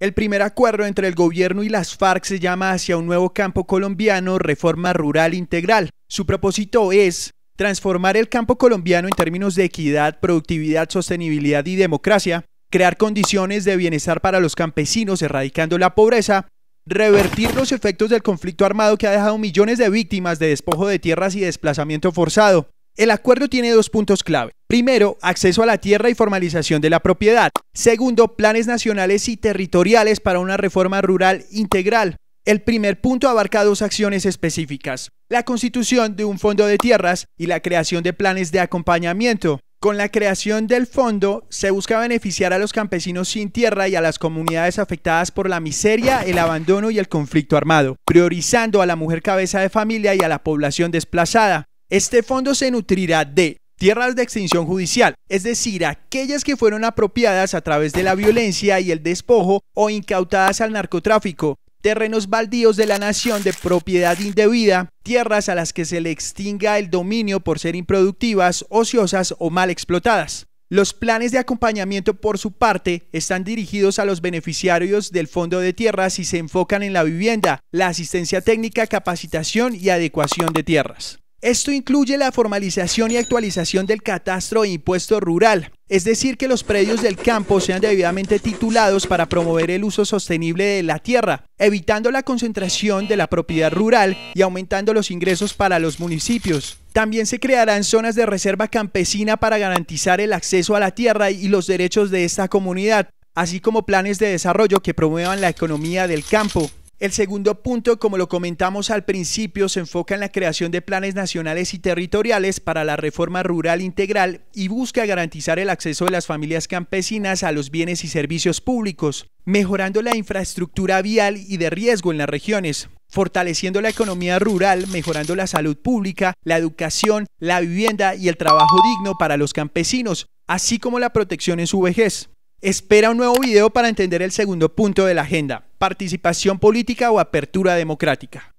El primer acuerdo entre el gobierno y las FARC se llama hacia un nuevo campo colombiano, reforma rural integral. Su propósito es transformar el campo colombiano en términos de equidad, productividad, sostenibilidad y democracia, crear condiciones de bienestar para los campesinos, erradicando la pobreza, revertir los efectos del conflicto armado que ha dejado millones de víctimas de despojo de tierras y desplazamiento forzado, el acuerdo tiene dos puntos clave. Primero, acceso a la tierra y formalización de la propiedad. Segundo, planes nacionales y territoriales para una reforma rural integral. El primer punto abarca dos acciones específicas, la constitución de un fondo de tierras y la creación de planes de acompañamiento. Con la creación del fondo se busca beneficiar a los campesinos sin tierra y a las comunidades afectadas por la miseria, el abandono y el conflicto armado, priorizando a la mujer cabeza de familia y a la población desplazada. Este fondo se nutrirá de tierras de extinción judicial, es decir, aquellas que fueron apropiadas a través de la violencia y el despojo o incautadas al narcotráfico, terrenos baldíos de la nación de propiedad indebida, tierras a las que se le extinga el dominio por ser improductivas, ociosas o mal explotadas. Los planes de acompañamiento, por su parte, están dirigidos a los beneficiarios del Fondo de Tierras y se enfocan en la vivienda, la asistencia técnica, capacitación y adecuación de tierras. Esto incluye la formalización y actualización del catastro e impuesto rural, es decir, que los predios del campo sean debidamente titulados para promover el uso sostenible de la tierra, evitando la concentración de la propiedad rural y aumentando los ingresos para los municipios. También se crearán zonas de reserva campesina para garantizar el acceso a la tierra y los derechos de esta comunidad, así como planes de desarrollo que promuevan la economía del campo, el segundo punto, como lo comentamos al principio, se enfoca en la creación de planes nacionales y territoriales para la reforma rural integral y busca garantizar el acceso de las familias campesinas a los bienes y servicios públicos, mejorando la infraestructura vial y de riesgo en las regiones, fortaleciendo la economía rural, mejorando la salud pública, la educación, la vivienda y el trabajo digno para los campesinos, así como la protección en su vejez. Espera un nuevo video para entender el segundo punto de la agenda, participación política o apertura democrática.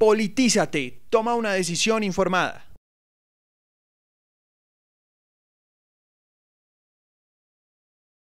Politízate, toma una decisión informada.